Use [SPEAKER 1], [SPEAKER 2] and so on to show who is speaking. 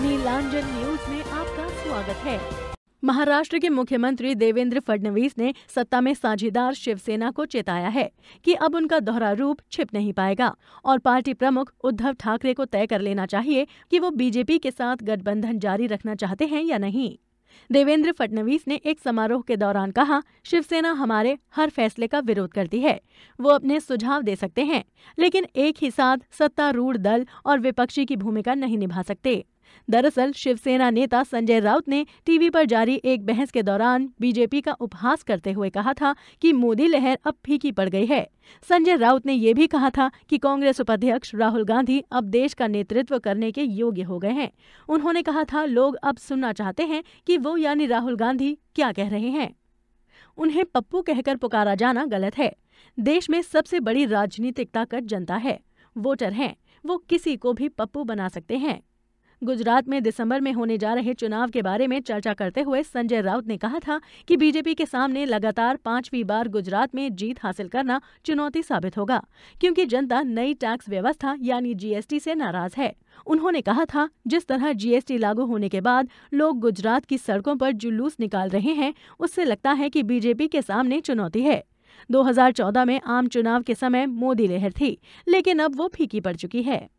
[SPEAKER 1] नीलांजन news में आपका स्वागत है महाराष्ट्र के मुख्यमंत्री देवेंद्र फडणवीस ने सत्ता में साझेदार शिवसेना को चेताया है कि अब उनका दोहरा रूप छिप नहीं पाएगा और पार्टी प्रमुख उद्धव ठाकरे को तय कर लेना चाहिए कि वो बीजेपी के साथ गठबंधन जारी रखना चाहते हैं या नहीं देवेंद्र फडणवीस ने एक समारोह के दौरान कहा शिवसेना हमारे हर फैसले का विरोध करती है वो अपने सुझाव दे सकते हैं लेकिन एक ही साथ सत्तारूढ़ दल और विपक्षी की भूमिका नहीं निभा सकते दरअसल शिवसेना नेता संजय राउत ने टीवी पर जारी एक बहस के दौरान बीजेपी का उपहास करते हुए कहा था कि मोदी लहर अब फीकी पड़ गई है संजय राउत ने ये भी कहा था कि कांग्रेस उपाध्यक्ष राहुल गांधी अब देश का नेतृत्व करने के योग्य हो गए हैं उन्होंने कहा था लोग अब सुनना चाहते हैं कि वो यानी राहुल गांधी क्या कह रहे हैं उन्हें पप्पू कहकर पुकारा जाना गलत है देश में सबसे बड़ी राजनीतिक ताकत जनता है वोटर हैं वो किसी को भी पप्पू बना सकते हैं गुजरात में दिसंबर में होने जा रहे चुनाव के बारे में चर्चा करते हुए संजय राउत ने कहा था कि बीजेपी के सामने लगातार पांचवी बार गुजरात में जीत हासिल करना चुनौती साबित होगा क्योंकि जनता नई टैक्स व्यवस्था यानी जीएसटी से नाराज है उन्होंने कहा था जिस तरह जीएसटी लागू होने के बाद लोग गुजरात की सड़कों पर जुलूस निकाल रहे हैं उससे लगता है कि बीजेपी के सामने चुनौती है 2014 में आम चुनाव के समय मोदी लहर थी लेकिन अब वो फीकी पड़ चुकी है